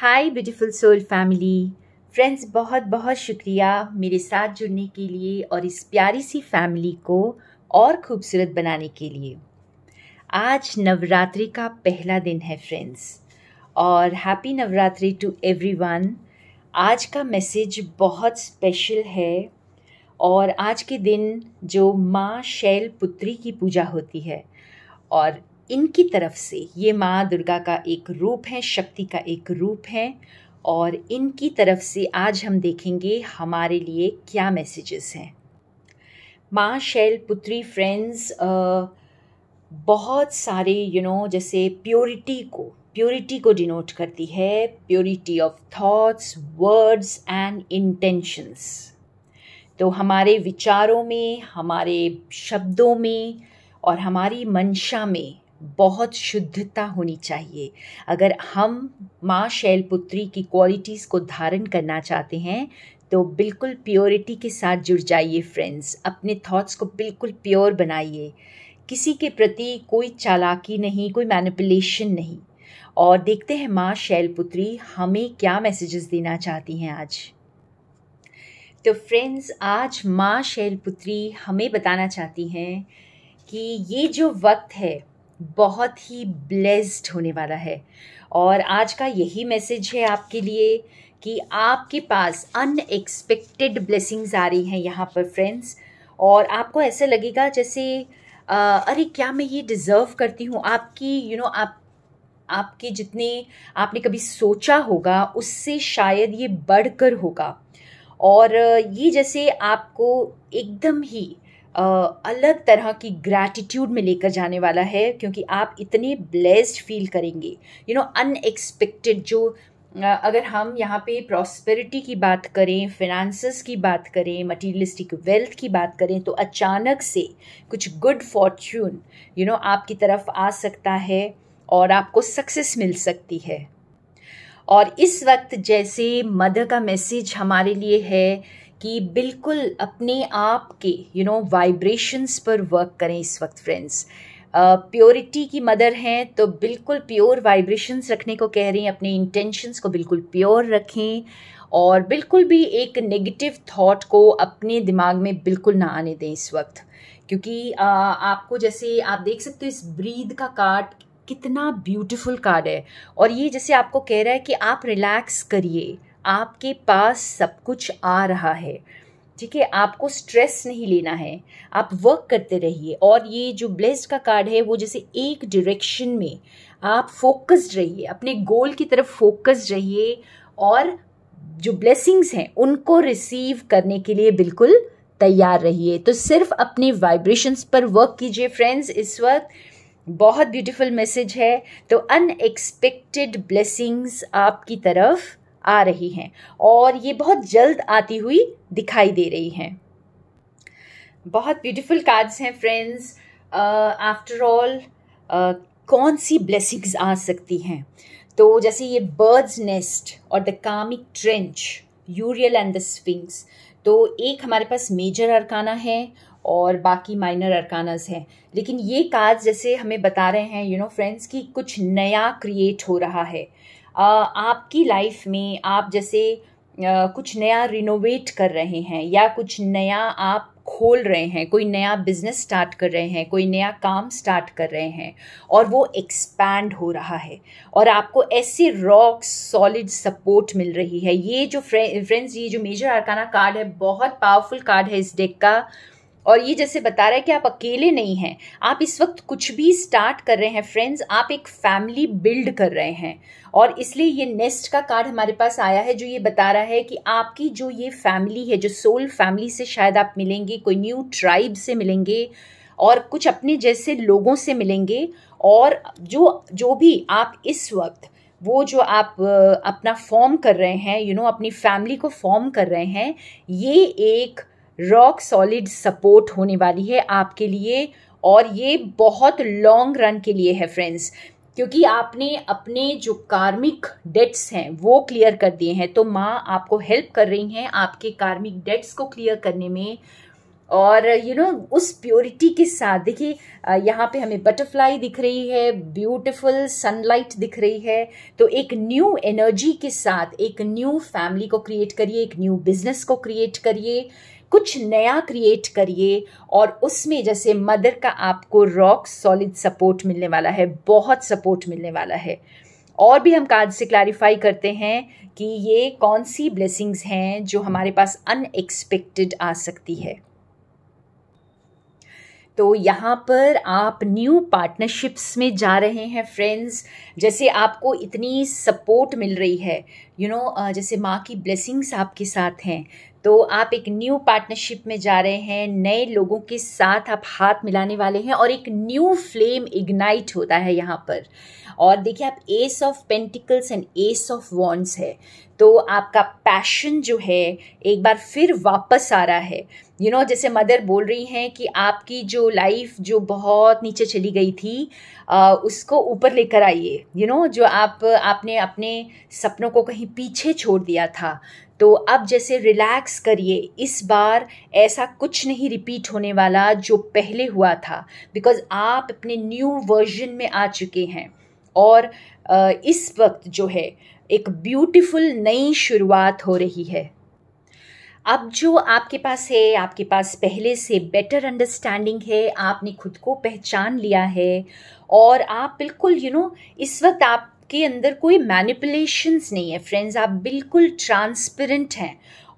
हाय beautiful soul family friends बहुत बहुत शुक्रिया मेरे साथ जुड़ने के लिए और इस प्यारी सी फैमिली को और खूबसूरत बनाने के लिए आज नवरात्रि का पहला दिन है फ्रेंड्स और हैप्पी नवरात्रि टू एवरीवन आज का मैसेज बहुत स्पेशल है और आज के दिन जो माँ शैल पुत्री की पूजा होती है और इनकी तरफ से ये माँ दुर्गा का एक रूप है शक्ति का एक रूप है और इनकी तरफ से आज हम देखेंगे हमारे लिए क्या मैसेजेस हैं माँ शैल पुत्री फ्रेंड्स बहुत सारे यू you नो know, जैसे प्योरिटी को प्योरिटी को डिनोट करती है purity of thoughts words and intentions तो हमारे विचारों में हमारे शब्दों में और हमारी मंशा में बहुत शुद्धता होनी चाहिए अगर हम माँ शैलपुत्री की क्वालिटीज़ को धारण करना चाहते हैं तो बिल्कुल प्योरिटी के साथ जुड़ जाइए फ्रेंड्स अपने थॉट्स को बिल्कुल प्योर बनाइए किसी के प्रति कोई चालाकी नहीं कोई मैनिपुलेशन नहीं और देखते हैं माँ शैलपुत्री हमें क्या मैसेजेस देना चाहती हैं आज तो फ्रेंड्स आज माँ शैलपुत्री हमें बताना चाहती हैं कि ये जो वक्त है बहुत ही ब्लेस्ड होने वाला है और आज का यही मैसेज है आपके लिए कि आपके पास अनएक्सपेक्टेड ब्लेसिंग्स आ रही हैं यहाँ पर फ्रेंड्स और आपको ऐसे लगेगा जैसे आ, अरे क्या मैं ये डिज़र्व करती हूँ आपकी यू you नो know, आप आपके जितने आपने कभी सोचा होगा उससे शायद ये बढ़कर होगा और ये जैसे आपको एकदम ही अलग तरह की ग्रैटिट्यूड में लेकर जाने वाला है क्योंकि आप इतने ब्लेस्ड फील करेंगे यू नो अनएक्सपेक्टेड जो अगर हम यहाँ पे प्रॉस्पेरिटी की बात करें फिनेंसेस की बात करें मटीरियलिस्टिक वेल्थ की बात करें तो अचानक से कुछ गुड फॉर्च्यून यू नो आपकी तरफ आ सकता है और आपको सक्सेस मिल सकती है और इस वक्त जैसे मदर का मैसेज हमारे लिए है कि बिल्कुल अपने आप के यू नो वाइब्रेशंस पर वर्क करें इस वक्त फ्रेंड्स प्योरिटी uh, की मदर हैं तो बिल्कुल प्योर वाइब्रेशंस रखने को कह रही हैं अपने इंटेंशंस को बिल्कुल प्योर रखें और बिल्कुल भी एक नेगेटिव थॉट को अपने दिमाग में बिल्कुल ना आने दें इस वक्त क्योंकि uh, आपको जैसे आप देख सकते हो इस ब्रीद का कार्ड कितना ब्यूटीफुल कार्ड है और ये जैसे आपको कह रहा है कि आप रिलैक्स करिए आपके पास सब कुछ आ रहा है ठीक है आपको स्ट्रेस नहीं लेना है आप वर्क करते रहिए और ये जो ब्लेस्ड का कार्ड है वो जैसे एक डायरेक्शन में आप फोकस्ड रहिए अपने गोल की तरफ फोकस्ड रहिए और जो ब्लेसिंग्स हैं उनको रिसीव करने के लिए बिल्कुल तैयार रहिए तो सिर्फ अपने वाइब्रेशंस पर वर्क कीजिए फ्रेंड्स इस वक्त बहुत ब्यूटीफुल मैसेज है तो अनएक्सपेक्टेड ब्लेसिंग्स आपकी तरफ आ रही हैं और ये बहुत जल्द आती हुई दिखाई दे रही हैं बहुत ब्यूटीफुल कार्ड्स हैं फ्रेंड्स आफ्टर ऑल कौन सी ब्लेसिंग्स आ सकती हैं तो जैसे ये बर्ड्स नेस्ट और the comic trench Uriel and the swings तो एक हमारे पास मेजर अरकाना है और बाकी माइनर अरकानाज हैं लेकिन ये कार्ड्स जैसे हमें बता रहे हैं यू नो फ्रेंड्स कि कुछ नया क्रिएट हो रहा है आपकी लाइफ में आप जैसे कुछ नया रिनोवेट कर रहे हैं या कुछ नया आप खोल रहे हैं कोई नया बिजनेस स्टार्ट कर रहे हैं कोई नया काम स्टार्ट कर रहे हैं और वो एक्सपैंड हो रहा है और आपको ऐसे रॉक सॉलिड सपोर्ट मिल रही है ये जो फ्रेंड्स ये जो मेजर आरकाना कार्ड है बहुत पावरफुल कार्ड है इस डेक का और ये जैसे बता रहा है कि आप अकेले नहीं हैं आप इस वक्त कुछ भी स्टार्ट कर रहे हैं फ्रेंड्स आप एक फैमिली बिल्ड कर रहे हैं और इसलिए ये नेस्ट का कार्ड हमारे पास आया है जो ये बता रहा है कि आपकी जो ये फैमिली है जो सोल फैमिली से शायद आप मिलेंगे कोई न्यू ट्राइब से मिलेंगे और कुछ अपने जैसे लोगों से मिलेंगे और जो जो भी आप इस वक्त वो जो आप अपना फॉर्म कर रहे हैं यू you नो know, अपनी फैमिली को फॉर्म कर रहे हैं ये एक रॉक सॉलिड सपोर्ट होने वाली है आपके लिए और ये बहुत लॉन्ग रन के लिए है फ्रेंड्स क्योंकि आपने अपने जो कार्मिक डेट्स हैं वो क्लियर कर दिए हैं तो माँ आपको हेल्प कर रही हैं आपके कार्मिक डेट्स को क्लियर करने में और यू you नो know, उस प्योरिटी के साथ देखिए यहाँ पे हमें बटरफ्लाई दिख रही है ब्यूटीफुल सनलाइट दिख रही है तो एक न्यू एनर्जी के साथ एक न्यू फैमिली को क्रिएट करिए एक न्यू बिजनेस को क्रिएट करिए कुछ नया क्रिएट करिए और उसमें जैसे मदर का आपको रॉक सॉलिड सपोर्ट मिलने वाला है बहुत सपोर्ट मिलने वाला है और भी हम कार्ड से क्लैरिफाई करते हैं कि ये कौन सी ब्लेसिंग्स हैं जो हमारे पास अनएक्सपेक्टेड आ सकती है तो यहाँ पर आप न्यू पार्टनरशिप्स में जा रहे हैं फ्रेंड्स जैसे आपको इतनी सपोर्ट मिल रही है यू you नो know, जैसे माँ की ब्लेसिंग्स आपके साथ हैं तो आप एक न्यू पार्टनरशिप में जा रहे हैं नए लोगों के साथ आप हाथ मिलाने वाले हैं और एक न्यू फ्लेम इग्नाइट होता है यहाँ पर और देखिए आप ace of pentacles and ace of wands है तो आपका पैशन जो है एक बार फिर वापस आ रहा है यू you नो know, जैसे मदर बोल रही हैं कि आपकी जो लाइफ जो बहुत नीचे चली गई थी आ, उसको ऊपर लेकर आइए यू नो जो आप आपने अपने सपनों को कहीं पीछे छोड़ दिया था तो अब जैसे रिलैक्स करिए इस बार ऐसा कुछ नहीं रिपीट होने वाला जो पहले हुआ था बिकॉज़ आप अपने न्यू वर्जन में आ चुके हैं और इस वक्त जो है एक ब्यूटीफुल नई शुरुआत हो रही है अब जो आपके पास है आपके पास पहले से बेटर अंडरस्टैंडिंग है आपने खुद को पहचान लिया है और आप बिल्कुल यू you नो know, इस वक्त आप आपके अंदर कोई मैनिपुलेशंस नहीं है फ्रेंड्स आप बिल्कुल ट्रांसपेरेंट हैं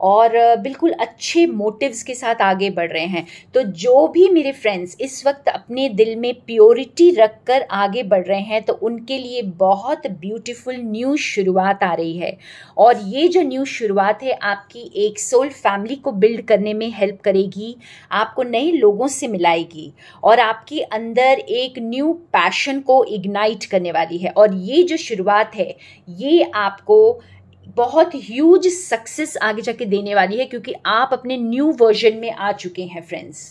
और बिल्कुल अच्छे मोटिव्स के साथ आगे बढ़ रहे हैं तो जो भी मेरे फ्रेंड्स इस वक्त अपने दिल में प्योरिटी रख कर आगे बढ़ रहे हैं तो उनके लिए बहुत ब्यूटीफुल न्यू शुरुआत आ रही है और ये जो न्यू शुरुआत है आपकी एक सोल फैमिली को बिल्ड करने में हेल्प करेगी आपको नए लोगों से मिलाएगी और आपके अंदर एक न्यू पैशन को इग्नाइट करने वाली है और ये जो शुरुआत है ये आपको बहुत ह्यूज सक्सेस आगे जाके देने वाली है क्योंकि आप अपने न्यू वर्जन में आ चुके हैं फ्रेंड्स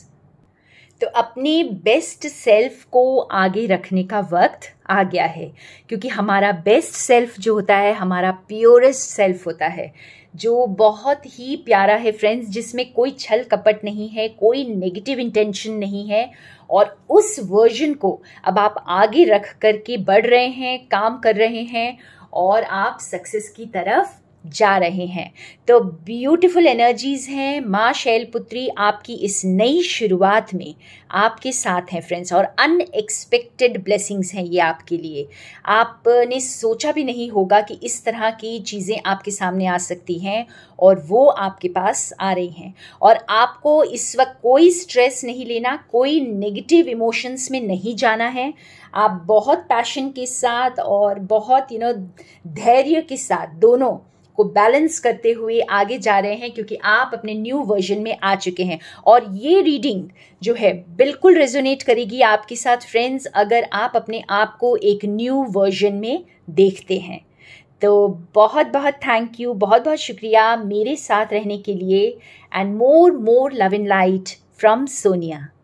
तो अपने बेस्ट सेल्फ को आगे रखने का वक्त आ गया है क्योंकि हमारा बेस्ट सेल्फ जो होता है हमारा प्योरेस्ट सेल्फ होता है जो बहुत ही प्यारा है फ्रेंड्स जिसमें कोई छल कपट नहीं है कोई नेगेटिव इंटेंशन नहीं है और उस वर्जन को अब आप आगे रख करके बढ़ रहे हैं काम कर रहे हैं और आप सक्सेस की तरफ जा रहे हैं तो ब्यूटीफुल एनर्जीज हैं माँ शैलपुत्री आपकी इस नई शुरुआत में आपके साथ हैं फ्रेंड्स और अनएक्सपेक्टेड ब्लेसिंग्स हैं ये आपके लिए आपने सोचा भी नहीं होगा कि इस तरह की चीज़ें आपके सामने आ सकती हैं और वो आपके पास आ रही हैं और आपको इस वक्त कोई स्ट्रेस नहीं लेना कोई नेगेटिव इमोशंस में नहीं जाना है आप बहुत पैशन के साथ और बहुत यू नो धैर्य के साथ दोनों को बैलेंस करते हुए आगे जा रहे हैं क्योंकि आप अपने न्यू वर्जन में आ चुके हैं और ये रीडिंग जो है बिल्कुल रेजोनेट करेगी आपके साथ फ्रेंड्स अगर आप अपने आप को एक न्यू वर्जन में देखते हैं तो बहुत बहुत थैंक यू बहुत बहुत शुक्रिया मेरे साथ रहने के लिए and more more love in light from Sonia